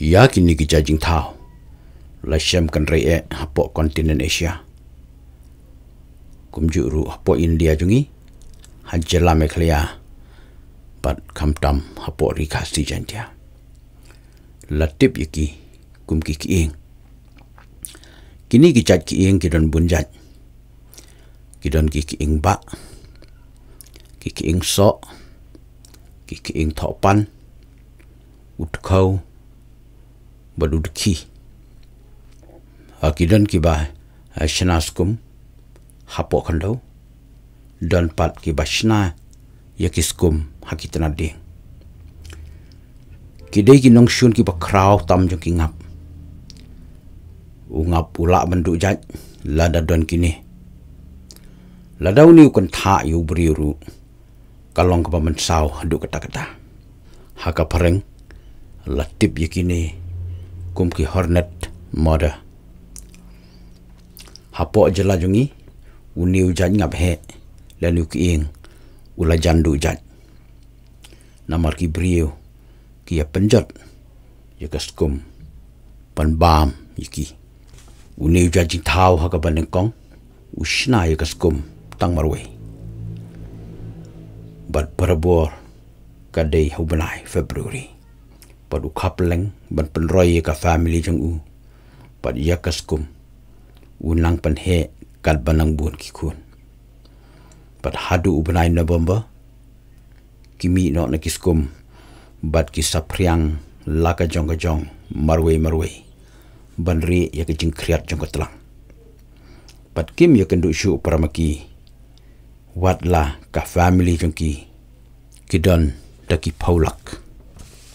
ia kini gijajing tahu, lasyam kan rae eh, hapok kontinen asia kumju ru hapok india jungi hajela meklia pat kamtam hapok rikasti jantia latip yiki kum kiki ing, kini kiki ing kidon bunjat kidon ki kiing ba ki kiing so ki kiing thopan utkau بلودکی اکیدن kibah, با شناس کم حپو کھنڈو دن پات کی با شنا یکیس کم حکی تنا دیں کی دی کی نونشون کی با ngap pula menduk jat lada don kini ladau ni ukan tha yu briru kalong ke pemensau hadu kata-kata haka pereng latip ye kini kumki hornet moda. Hapo jela jungi, uni ujan ngap he, len uki ing, ula jandu ujan. Namar ki brio, ki ya penjot, ya kaskum, penbam iki. Ya uni ujan jing tau haka banengkong, ushna ya kaskum, tang marwe. Bat perabur, kadai hubenai Februari padu kapleng ban penroy ka family jang u pad yakas kum unang pan he kal banang bun ki khun pad hadu u banai november kimi no na kis kum bat ki sapriang laka jong ka jong marwei marwei ban ri yak jeng kriat jang ka telang pad kim yak ndu shu paramaki wat la ka family jang ki kidan daki paulak. paulak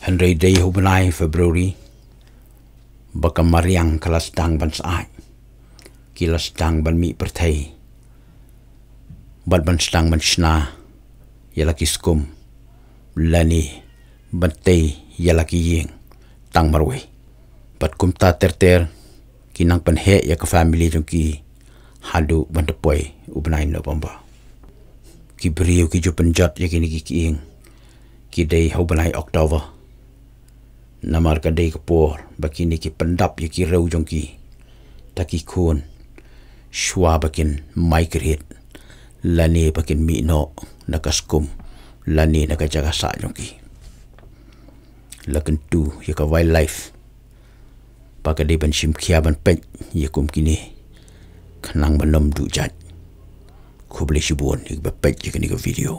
Henry Day Hubenai February Bakamariang kelas dang ban saai Kilas dang ban mi pertai Bat ban sedang ban sena Yalaki skum Lani Bantai Yalaki ying Tang marwe Bat kumta terter Kinang pan hek ya family tungki Hadu ban tepoi Ubenai no pamba Kibriu kiju penjat ya kini kiki ying Kidei hubenai Oktober นามาร์กเดย์กปัวบักินีิกิปันดับยี่กิเร็วจงกีตะกิคูนชัวบักินไมกรีดลานีบักินมีโนนักสกุมลานีนักจักรสายจงกีลักันตูยี่กับไวล์ไลฟ์ปากเดบันชิมขี้บันเป็ดยี่กุมกินีขนังบันนมดูจัดคุบลิชบวนอีกแบบเป็ดยีกันอีก็วิดีโอ